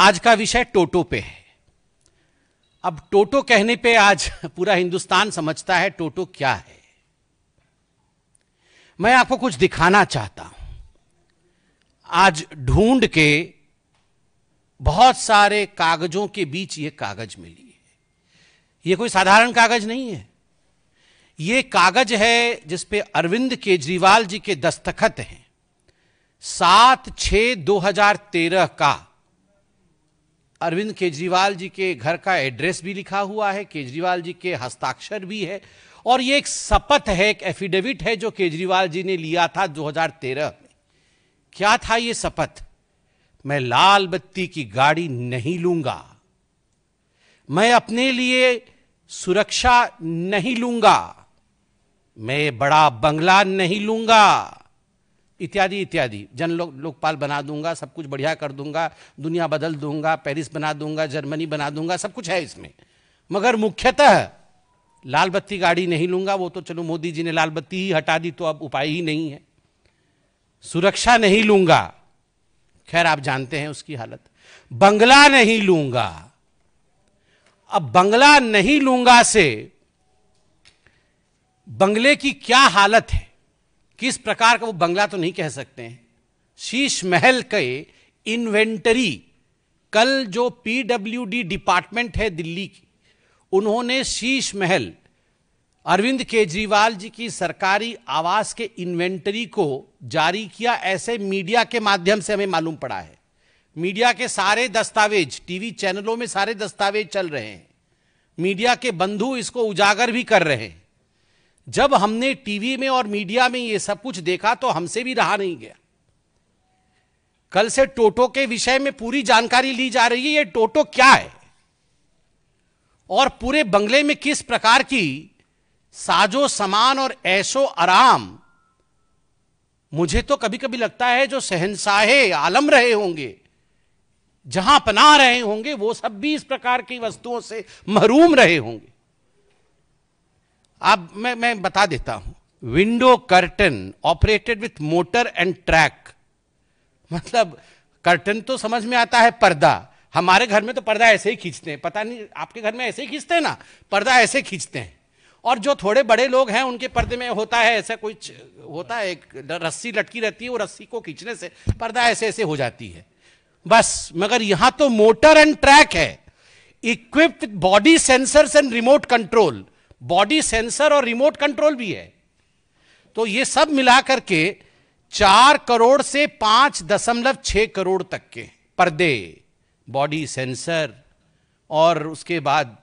आज का विषय टोटो पे है अब टोटो कहने पे आज पूरा हिंदुस्तान समझता है टोटो क्या है मैं आपको कुछ दिखाना चाहता हूं आज ढूंढ के बहुत सारे कागजों के बीच ये कागज मिली है ये कोई साधारण कागज नहीं है ये कागज है जिसपे अरविंद केजरीवाल जी के दस्तखत हैं सात छ दो हजार तेरह का अरविंद केजरीवाल जी के घर का एड्रेस भी लिखा हुआ है केजरीवाल जी के हस्ताक्षर भी है और ये एक शपथ है एक एफिडेविट है जो केजरीवाल जी ने लिया था 2013 में क्या था ये शपथ मैं लाल बत्ती की गाड़ी नहीं लूंगा मैं अपने लिए सुरक्षा नहीं लूंगा मैं बड़ा बंगला नहीं लूंगा इत्यादि इत्यादि जन लो, लोकपाल बना दूंगा सब कुछ बढ़िया कर दूंगा दुनिया बदल दूंगा पेरिस बना दूंगा जर्मनी बना दूंगा सब कुछ है इसमें मगर मुख्यतः लाल बत्ती गाड़ी नहीं लूंगा वो तो चलो मोदी जी ने लाल बत्ती ही हटा दी तो अब उपाय ही नहीं है सुरक्षा नहीं लूंगा खैर आप जानते हैं उसकी हालत बंगला नहीं लूंगा अब बंगला नहीं लूंगा से बंगले की क्या हालत है किस प्रकार का वो बंगला तो नहीं कह सकते हैं शीश महल के इन्वेंटरी कल जो पीडब्ल्यूडी डिपार्टमेंट है दिल्ली की उन्होंने शीश महल अरविंद केजरीवाल जी की सरकारी आवास के इन्वेंटरी को जारी किया ऐसे मीडिया के माध्यम से हमें मालूम पड़ा है मीडिया के सारे दस्तावेज टीवी चैनलों में सारे दस्तावेज चल रहे हैं मीडिया के बंधु इसको उजागर भी कर रहे हैं जब हमने टीवी में और मीडिया में ये सब कुछ देखा तो हमसे भी रहा नहीं गया कल से टोटो के विषय में पूरी जानकारी ली जा रही है ये टोटो क्या है और पूरे बंगले में किस प्रकार की साजो सामान और ऐशो आराम मुझे तो कभी कभी लगता है जो सहनशाहे आलम रहे होंगे जहां पना रहे होंगे वो सब भी इस प्रकार की वस्तुओं से महरूम रहे होंगे आप मैं मैं बता देता हूं window curtain operated with motor and track मतलब कर्टन तो समझ में आता है पर्दा हमारे घर में तो पर्दा ऐसे ही खींचते हैं पता नहीं आपके घर में ऐसे ही खींचते हैं ना पर्दा ऐसे खींचते हैं और जो थोड़े बड़े लोग हैं उनके पर्दे में होता है ऐसा कुछ होता है एक रस्सी लटकी रहती है वो रस्सी को खींचने से पर्दा ऐसे ऐसे हो जाती है बस मगर यहां तो मोटर एंड ट्रैक है equipped body sensors and remote control body sensor और रिमोट कंट्रोल भी है तो ये सब मिला करके चार करोड़ से पांच दशमलव छह करोड़ तक के पर्दे बॉडी सेंसर और उसके बाद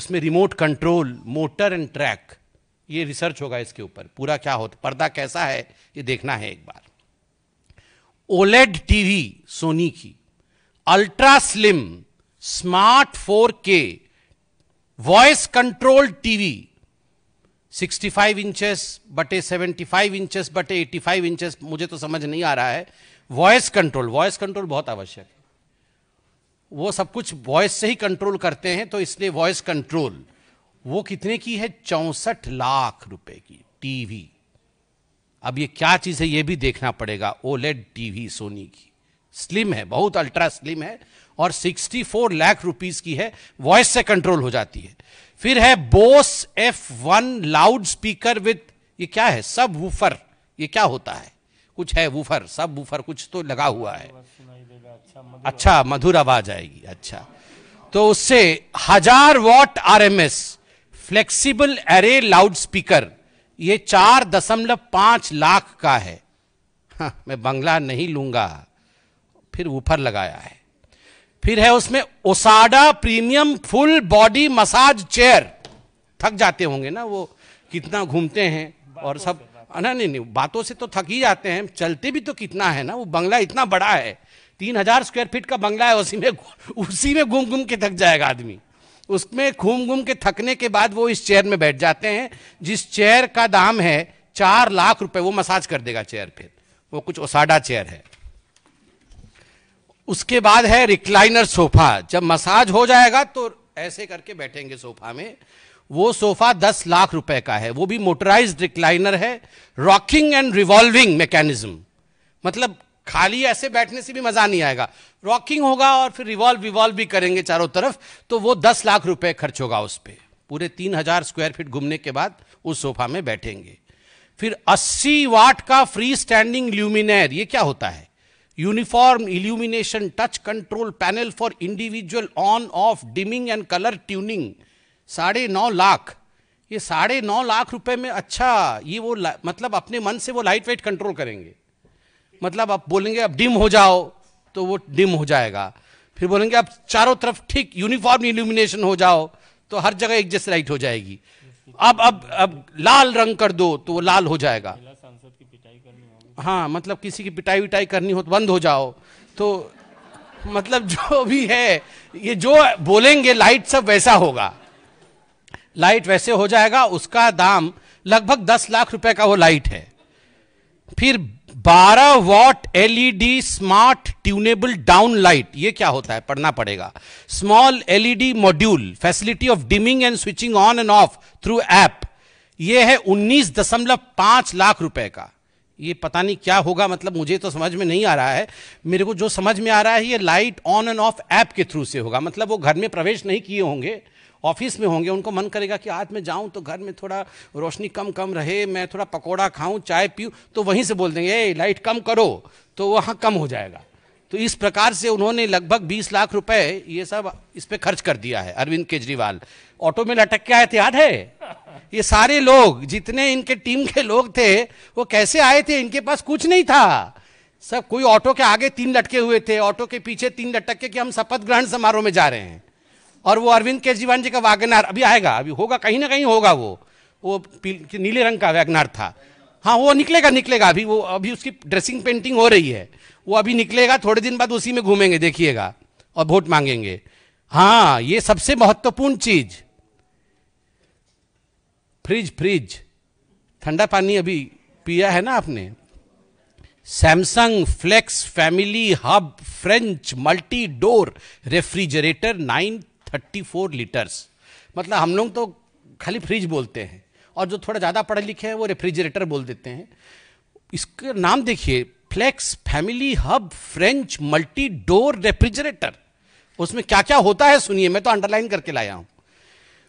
उसमें remote control motor and track ये रिसर्च होगा इसके ऊपर पूरा क्या होता पर्दा कैसा है ये देखना है एक बार ओलेड टीवी सोनी की ultra slim smart four K voice control TV 65 inches बटे फाइव इंचेस बटे फाइव इंचेस मुझे तो समझ नहीं आ रहा है वॉइस कंट्रोल वॉइस कंट्रोल बहुत आवश्यक है वो सब कुछ वॉइस से ही कंट्रोल करते हैं तो इसलिए वॉइस कंट्रोल वो कितने की है चौसठ लाख रुपए की टीवी अब ये क्या चीज है ये भी देखना पड़ेगा ओलेड टीवी सोनी की स्लिम है बहुत अल्ट्रा स्लिम है और 64 लाख रुपीस की है वॉइस से कंट्रोल हो जाती है फिर है Bose F one loud speaker with ये क्या है सब वूफर ये क्या होता है कुछ है वूफर सब वूफर कुछ तो लगा हुआ है अच्छा मधुर आवाज आएगी अच्छा तो उससे हजार watt RMS flexible array loud speaker ये चार दशमलव पांच लाख का है हाँ, मैं बंगला नहीं लूंगा फिर ऊपर लगाया है फिर है उसमें Osada premium full body massage chair थक जाते होंगे ना वो कितना घूमते हैं और सब ना नहीं नहीं बातों से तो थक ही जाते हैं चलते भी तो कितना है ना वो बंगला इतना बड़ा है तीन हजार स्क्वायर फीट का बंगला है उसी में उसी में घूम घूम के थक जाएगा आदमी उसमें घूम घूम के थकने के बाद वो इस चेयर में बैठ जाते हैं जिस चेयर का दाम है चार लाख रुपए वो मसाज कर देगा चेयर फिर वो कुछ ओसाडा चेयर है उसके बाद है रिक्लाइनर सोफा जब मसाज हो जाएगा तो ऐसे करके बैठेंगे सोफा में वो सोफा दस लाख रुपए का है वो भी मोटराइज रिक्लाइनर है रॉकिंग एंड रिवॉल्विंग मैकेनिज्म मतलब खाली ऐसे बैठने से भी मजा नहीं आएगा रॉकिंग होगा और फिर रिवॉल्व रिवॉल्व भी करेंगे चारों तरफ तो वो दस लाख रुपए खर्च होगा उस पर पूरे तीन हजार स्क्वायर फीट घूमने के बाद उस सोफा में बैठेंगे फिर अस्सी वाट का फ्री स्टैंडिंग ल्यूमिनेर ये क्या होता है uniform illumination touch control panel for individual on off dimming and color tuning साढ़े नौ लाख ये साढ़े नौ लाख रुपए में अच्छा ये वो मतलब अपने मन से वो लाइट वेट कंट्रोल करेंगे मतलब आप बोलेंगे अब डिम हो जाओ तो वो डिम हो जाएगा फिर बोलेंगे आप चारों तरफ ठीक यूनिफॉर्म इल्यूमिनेशन हो जाओ तो हर जगह एक जैसे लाइट हो जाएगी अब अब अब लाल रंग कर दो तो वो लाल हो जाएगा हाँ मतलब किसी की पिटाई विटाई करनी हो तो बंद हो जाओ तो मतलब जो भी है ये जो बोलेंगे लाइट सब वैसा होगा लाइट वैसे हो जाएगा उसका दाम लगभग दस लाख रुपए का वो लाइट है फिर बारह watt LED smart tunable down light ये क्या होता है पढ़ना पड़ेगा small LED module facility of dimming and switching on and off through app ये है उन्नीस दशमलव पांच लाख रुपए का ये पता नहीं क्या होगा मतलब मुझे तो समझ में नहीं आ रहा है मेरे को जो समझ में आ रहा है ये light on and off app के थ्रू से होगा मतलब वो घर में प्रवेश नहीं किए होंगे ऑफिस में होंगे उनको मन करेगा कि आज मैं जाऊं तो घर में थोड़ा रोशनी कम कम रहे मैं थोड़ा पकोड़ा खाऊं चाय पीऊं तो वहीं से बोल देंगे ए लाइट कम करो तो वहाँ कम हो जाएगा तो इस प्रकार से उन्होंने लगभग 20 लाख रुपए ये सब इस पर खर्च कर दिया है अरविंद केजरीवाल ऑटो में लटक के आए थे याद है ये सारे लोग जितने इनके टीम के लोग थे वो कैसे आए थे इनके पास कुछ नहीं था सब कोई ऑटो के आगे तीन लटके हुए थे ऑटो के पीछे तीन लटक के कि हम शपथ ग्रहण समारोह में जा रहे हैं और वो अरविंद केजरीवाल जी का वैगनार अभी आएगा अभी होगा कहीं ना कहीं होगा वो वो नीले रंग का वैगनार था हाँ वो निकलेगा निकलेगा अभी वो अभी उसकी ड्रेसिंग पेंटिंग हो रही है वो अभी निकलेगा थोड़े दिन बाद उसी में घूमेंगे देखिएगा और वोट मांगेंगे हाँ ये सबसे महत्वपूर्ण चीज़ फ्रिज फ्रिज ठंडा पानी अभी पिया है ना आपने Samsung flex family hub French multi door refrigerator 934 litres मतलब हम लोग तो खाली फ्रिज बोलते हैं और जो थोड़ा ज़्यादा पढ़े लिखे हैं वो रेफ्रिजरेटर बोल देते हैं इसका नाम देखिए flex family hub French multi door refrigerator उसमें क्या क्या होता है सुनिए मैं तो अंडरलाइन करके लाया हूँ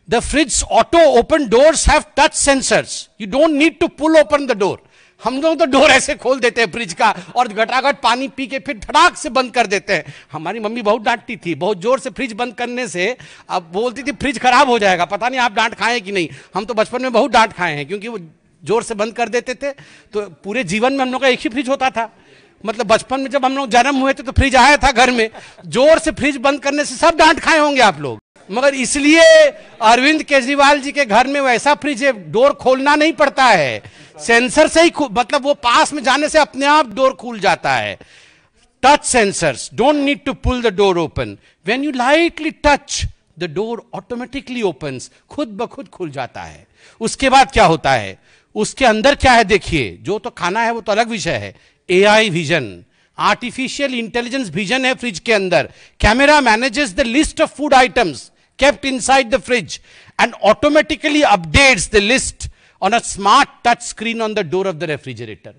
The fridge auto open doors have touch sensors. You don't need to pull open the door. हम लोग तो डोर ऐसे खोल देते हैं फ्रिज का और घटाघट पानी पी के फिर धड़ाक से बंद कर देते हैं हमारी मम्मी बहुत डांटती थी बहुत जोर से फ्रिज बंद करने से अब बोलती थी फ्रिज खराब हो जाएगा पता नहीं आप डांट खाए कि नहीं हम तो बचपन में बहुत डांट खाए हैं क्योंकि वो जोर से बंद कर देते थे तो पूरे जीवन में हम लोग का एक ही फ्रिज होता था मतलब बचपन में जब हम लोग जन्म हुए थे तो फ्रिज आया था घर में जोर से फ्रिज बंद करने से सब डांट खाए होंगे आप लोग मगर इसलिए अरविंद केजरीवाल जी के घर में वैसा फ्रिज है डोर खोलना नहीं पड़ता है सेंसर से ही मतलब वो पास में जाने से अपने आप डोर खुल जाता है touch sensors don't need to pull the door open when you lightly touch the door automatically open खुद ब खुद खुल जाता है उसके बाद क्या होता है उसके अंदर क्या है देखिए जो तो खाना है वो तो अलग विषय है AI vision artificial intelligence vision है फ्रिज के अंदर camera manages the list of food items kept inside the fridge and automatically updates the list on a smart touch screen on the door of the refrigerator.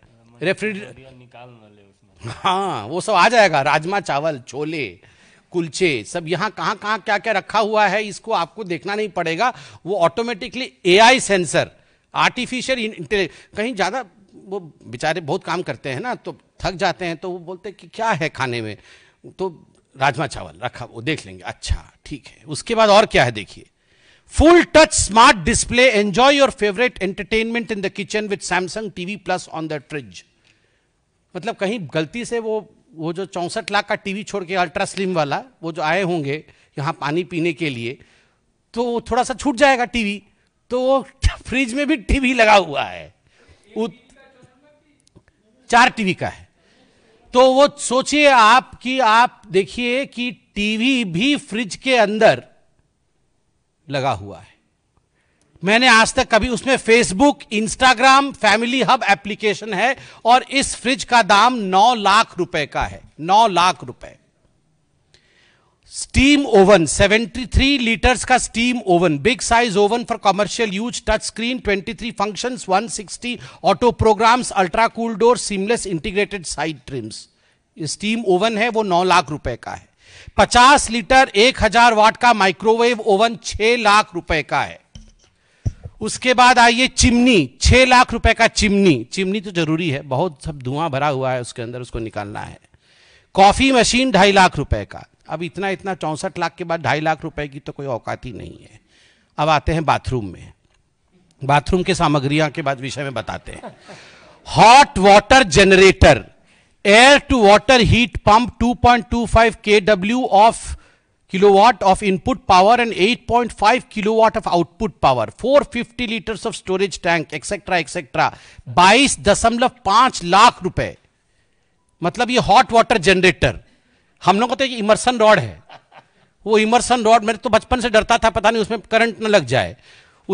हाँ वो सब आ जाएगा राजमा चावल छोले कुलचे सब यहाँ कहाँ कहाँ क्या क्या रखा हुआ है इसको आपको देखना नहीं पड़ेगा वो automatically AI sensor artificial intelligence कहीं ज़्यादा वो बेचारे बहुत काम करते हैं ना तो थक जाते हैं तो वो बोलते हैं कि क्या है खाने में तो राजमा चावल रखा वो देख लेंगे अच्छा ठीक है उसके बाद और क्या है देखिए full touch smart display enjoy your favourite entertainment in the kitchen with Samsung TV plus on the fridge मतलब कहीं गलती से वो वो जो चौंसठ लाख का टीवी छोड़ के अल्ट्रा स्लिम वाला वो जो आए होंगे यहाँ पानी पीने के लिए तो वो थोड़ा सा छूट जाएगा टीवी तो वो फ्रिज में भी टीवी लगा हुआ है चार टीवी का है तो वो सोचिए आप कि आप देखिए कि टीवी भी फ्रिज के अंदर लगा हुआ है मैंने आज तक कभी उसमें Facebook Instagram family hub application है और इस फ्रिज का दाम नौ लाख रुपए का है नौ लाख रुपए स्टीम ओवन 73 लीटर्स का steam oven big size oven for commercial use touch screen 23 functions 160 auto programs ultra cool door seamless integrated side trims steam oven है वो 9 लाख रुपए का है 50 लीटर 1000 वाट का माइक्रोवेव ओवन 6 लाख रुपए का है उसके बाद आइए चिमनी 6 लाख रुपए का चिमनी चिमनी तो जरूरी है बहुत सब धुआं भरा हुआ है उसके अंदर उसको निकालना है कॉफी मशीन ढाई लाख रुपए का अब इतना इतना चौंसठ लाख के बाद ढाई लाख रुपए की तो कोई औकात ही नहीं है अब आते हैं बाथरूम में बाथरूम के सामग्रियां के बाद विषय में बताते हैं hot water generator air to water heat pump 2.25 kW of kilowatt of input power and 8.5 kilowatt of output power 450 litres of storage tank etcetera etcetera बाईस लाख रुपए मतलब ये हॉट वाटर जनरेटर हम लोग को तो इमर्सन रॉड है वो इमर्सन रॉड मेरे तो बचपन से डरता था पता नहीं उसमें करंट ना लग जाए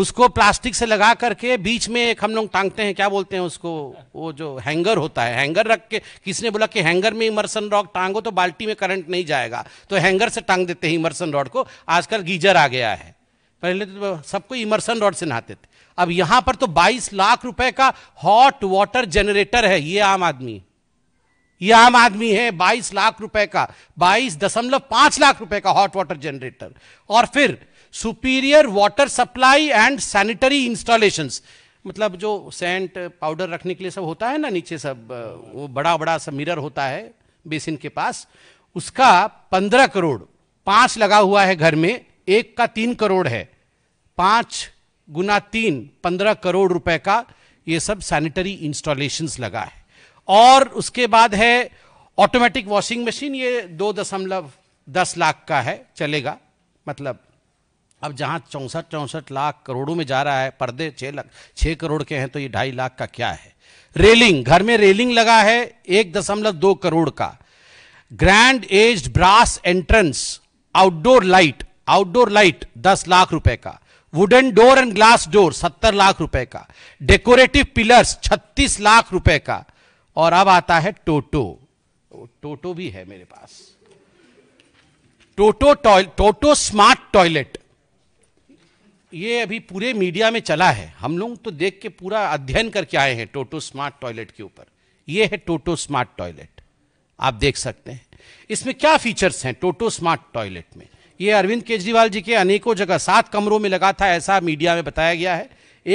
उसको प्लास्टिक से लगा करके बीच में एक हम लोग टांगते हैं क्या बोलते हैं उसको वो जो हैंगर होता है हैंगर रख के किसने बोला कि हैंगर में इमर्सन रॉड टांगो तो बाल्टी में करंट नहीं जाएगा तो हैंगर से टांग देते हैं इमर्सन रॉड को आजकल गीजर आ गया है पहले तो सबको इमर्सन रॉड से नहाते थे अब यहां पर तो 22 लाख रुपए का हॉट वाटर जनरेटर है ये आम आदमी यह आम आदमी है बाईस लाख रुपए का बाईस दशमलव पांच लाख रुपए का हॉट वाटर जनरेटर और फिर superior water supply and sanitary installations मतलब जो सेंट पाउडर रखने के लिए सब होता है ना नीचे सब वो बड़ा बड़ा सा मिरर होता है बेसिन के पास उसका पंद्रह करोड़ पांच लगा हुआ है घर में एक का तीन करोड़ है पांच गुना तीन पंद्रह करोड़ रुपए का ये सब सैनिटरी इंस्टॉलेशंस लगा है और उसके बाद है ऑटोमेटिक वॉशिंग मशीन ये दो दशमलव दस लाख का है चलेगा मतलब अब जहां चौंसठ चौंसठ लाख करोड़ों में जा रहा है पर्दे छह लाख छह करोड़ के हैं तो ये ढाई लाख का क्या है रेलिंग घर में रेलिंग लगा है एक दशमलव दो करोड़ का grand age brass entrance outdoor light outdoor light दस लाख रुपए का wooden door and glass door सत्तर लाख रुपए का डेकोरेटिव पिलर्स छत्तीस लाख रुपए का और अब आता है टोटो टोटो भी है मेरे पास Toto toilet Toto smart toilet ये अभी पूरे मीडिया में चला है हम लोग तो देख के पूरा अध्ययन करके आए हैं टोटो स्मार्ट टॉयलेट के ऊपर ये है टोटो स्मार्ट टॉयलेट आप देख सकते हैं इसमें क्या फीचर्स हैं टोटो स्मार्ट टॉयलेट में ये अरविंद केजरीवाल जी के अनेकों जगह सात कमरों में लगा था ऐसा मीडिया में बताया गया है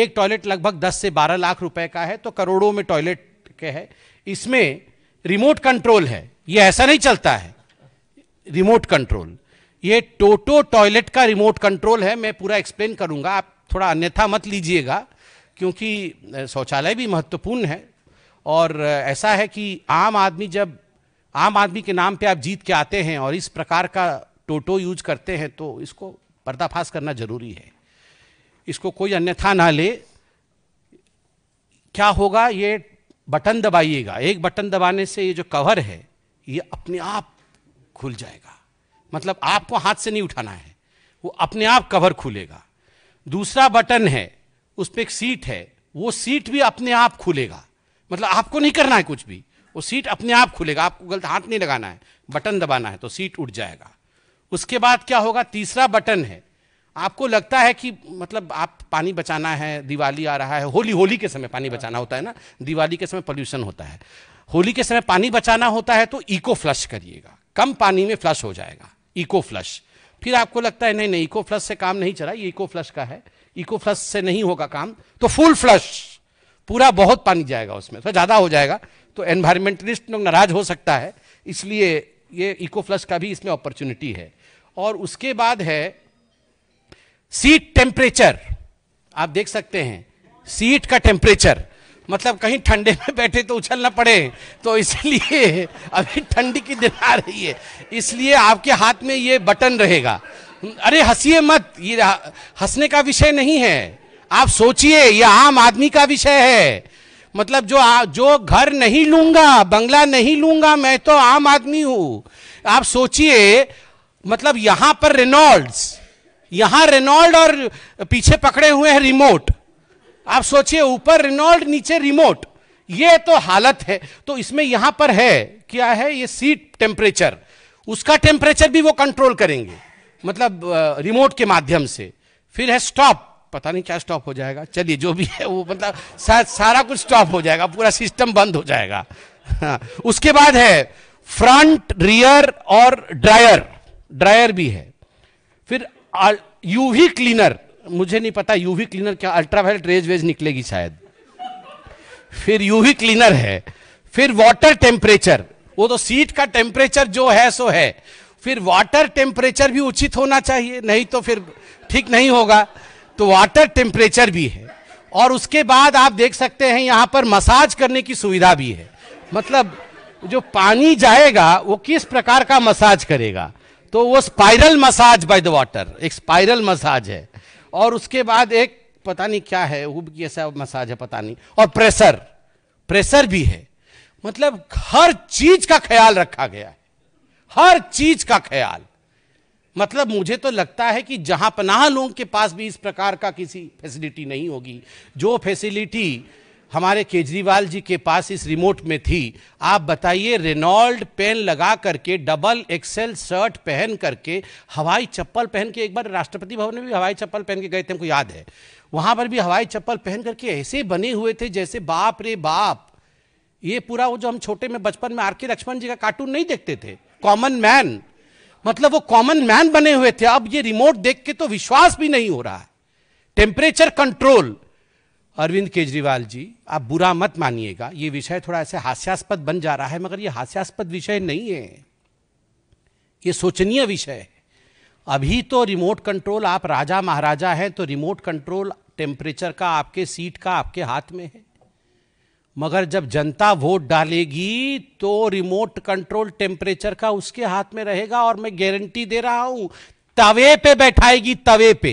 एक टॉयलेट लगभग दस से बारह लाख रुपए का है तो करोड़ों में टॉयलेट के है इसमें रिमोट कंट्रोल है ये ऐसा नहीं चलता है रिमोट कंट्रोल ये टोटो टॉयलेट का रिमोट कंट्रोल है मैं पूरा एक्सप्लेन करूंगा आप थोड़ा अन्यथा मत लीजिएगा क्योंकि शौचालय भी महत्वपूर्ण है और ऐसा है कि आम आदमी जब आम आदमी के नाम पे आप जीत के आते हैं और इस प्रकार का टोटो यूज करते हैं तो इसको पर्दाफाश करना जरूरी है इसको कोई अन्यथा ना ले क्या होगा ये बटन दबाइएगा एक बटन दबाने से ये जो कवर है ये अपने आप खुल जाएगा मतलब आपको हाथ से नहीं उठाना है वो अपने आप कवर खुलेगा दूसरा बटन है उस पर एक सीट है वो सीट भी अपने आप खुलेगा मतलब आपको नहीं करना है कुछ भी वो सीट अपने आप खुलेगा आपको गलत हाथ नहीं लगाना है बटन दबाना है तो सीट उठ जाएगा उसके बाद क्या होगा तीसरा बटन है आपको लगता है कि मतलब आप पानी बचाना है दिवाली आ रहा है होली होली के समय पानी बचाना होता है ना दिवाली के समय पॉल्यूशन होता है होली के समय पानी बचाना होता है तो इको फ्लश करिएगा कम पानी में फ्लश हो जाएगा इको फ्लश फिर आपको लगता है नहीं नहीं इको फ्लश से काम नहीं चला ये इको फ्लश का है इको फ्लश से नहीं होगा काम तो फुल फ्लश पूरा बहुत पानी जाएगा उसमें थोड़ा तो ज़्यादा हो जाएगा तो एनवायरमेंटलिस्ट लोग नाराज हो सकता है इसलिए ये इको फ्लश का भी इसमें अपॉर्चुनिटी है और उसके बाद है सीट टेम्परेचर आप देख सकते हैं सीट का टेम्परेचर मतलब कहीं ठंडे में बैठे तो उछलना पड़े तो इसलिए अभी ठंडी की दिन आ रही है इसलिए आपके हाथ में ये बटन रहेगा अरे हंसिए मत ये हंसने का विषय नहीं है आप सोचिए यह आम आदमी का विषय है मतलब जो आ, जो घर नहीं लूंगा बंगला नहीं लूंगा मैं तो आम आदमी हूं आप सोचिए मतलब यहां पर रेनॉल्ड्स यहां रेनॉल्ड और पीछे पकड़े हुए हैं रिमोट आप सोचिए ऊपर रेनॉल्ड नीचे रिमोट ये तो हालत है तो इसमें यहां पर है क्या है ये सीट टेम्परेचर उसका टेम्परेचर भी वो कंट्रोल करेंगे मतलब रिमोट के माध्यम से फिर है स्टॉप पता नहीं क्या स्टॉप हो जाएगा चलिए जो भी है वो मतलब सारा कुछ स्टॉप हो जाएगा पूरा सिस्टम बंद हो जाएगा हाँ। उसके बाद है फ्रंट रियर और ड्रायर ड्रायर भी है फिर यूवी क्लीनर मुझे नहीं पता यूवी क्लीनर क्या अल्ट्रावायलेट रेज वेज निकलेगी शायद फिर यूवी क्लीनर है फिर वाटर टेम्परेचर वो तो सीट का टेम्परेचर जो है सो है फिर वाटर टेम्परेचर भी उचित होना चाहिए नहीं तो फिर ठीक नहीं होगा तो वाटर टेम्परेचर भी है और उसके बाद आप देख सकते हैं यहाँ पर मसाज करने की सुविधा भी है मतलब जो पानी जाएगा वो किस प्रकार का मसाज करेगा तो वो spiral massage by the water एक स्पाइरल मसाज है और उसके बाद एक पता नहीं क्या है वो ऐसा मसाज है पता नहीं और प्रेशर प्रेशर भी है मतलब हर चीज का ख्याल रखा गया है हर चीज का ख्याल मतलब मुझे तो लगता है कि जहां पनाह लोगों के पास भी इस प्रकार का किसी फैसिलिटी नहीं होगी जो फैसिलिटी हमारे केजरीवाल जी के पास इस रिमोट में थी आप बताइए रेनॉल्ड पेन लगा करके डबल एक्सेल शर्ट पहन करके हवाई चप्पल पहन के एक बार राष्ट्रपति भवन में भी हवाई चप्पल पहन के गए थे हमको याद है वहां पर भी हवाई चप्पल पहन करके ऐसे बने हुए थे जैसे बाप रे बाप ये पूरा वो जो हम छोटे में बचपन में आर के लक्ष्मण जी का कार्टून नहीं देखते थे कॉमन मैन मतलब वो कॉमन मैन बने हुए थे अब ये रिमोट देख के तो विश्वास भी नहीं हो रहा है टेम्परेचर कंट्रोल अरविंद केजरीवाल जी आप बुरा मत मानिएगा ये विषय थोड़ा ऐसे हास्यास्पद बन जा रहा है मगर ये हास्यास्पद विषय नहीं है ये शोचनीय विषय है अभी तो रिमोट कंट्रोल आप राजा महाराजा हैं तो रिमोट कंट्रोल टेम्परेचर का आपके सीट का आपके हाथ में है मगर जब जनता वोट डालेगी तो रिमोट कंट्रोल टेम्परेचर का उसके हाथ में रहेगा और मैं गारंटी दे रहा हूं तवे पे बैठाएगी तवे पे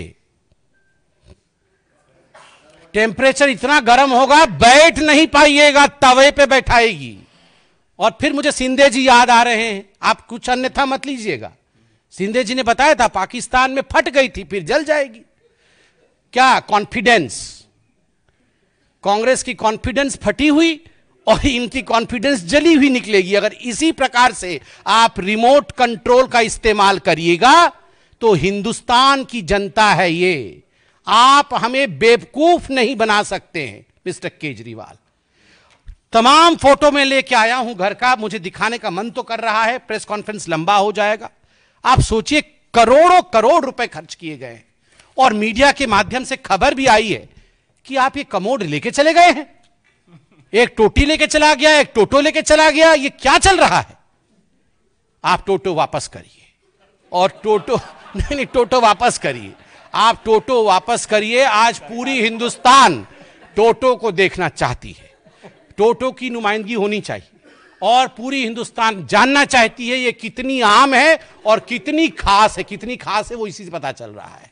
टेम्परेचर इतना गर्म होगा बैठ नहीं पाइएगा तवे पे बैठाएगी और फिर मुझे सिंधे जी याद आ रहे हैं आप कुछ अन्यथा मत लीजिएगा सिंधे जी ने बताया था पाकिस्तान में फट गई थी फिर जल जाएगी क्या कॉन्फिडेंस कांग्रेस की कॉन्फिडेंस फटी हुई और इनकी कॉन्फिडेंस जली हुई निकलेगी अगर इसी प्रकार से आप रिमोट कंट्रोल का इस्तेमाल करिएगा तो हिंदुस्तान की जनता है ये आप हमें बेवकूफ नहीं बना सकते हैं मिस्टर केजरीवाल तमाम फोटो में लेके आया हूं घर का मुझे दिखाने का मन तो कर रहा है प्रेस कॉन्फ्रेंस लंबा हो जाएगा आप सोचिए करोड़ों करोड़ रुपए खर्च किए गए हैं और मीडिया के माध्यम से खबर भी आई है कि आप ये कमोड लेके चले गए हैं एक टोटी लेके चला गया एक टोटो लेके चला गया ये क्या चल रहा है आप टोटो वापस करिए और टोटो नहीं नहीं टोटो वापस करिए आप टोटो वापस करिए आज पूरी हिंदुस्तान टोटो को देखना चाहती है टोटो की नुमाइंदगी होनी चाहिए और पूरी हिंदुस्तान जानना चाहती है ये कितनी आम है और कितनी खास है कितनी खास है वो इसी से पता चल रहा है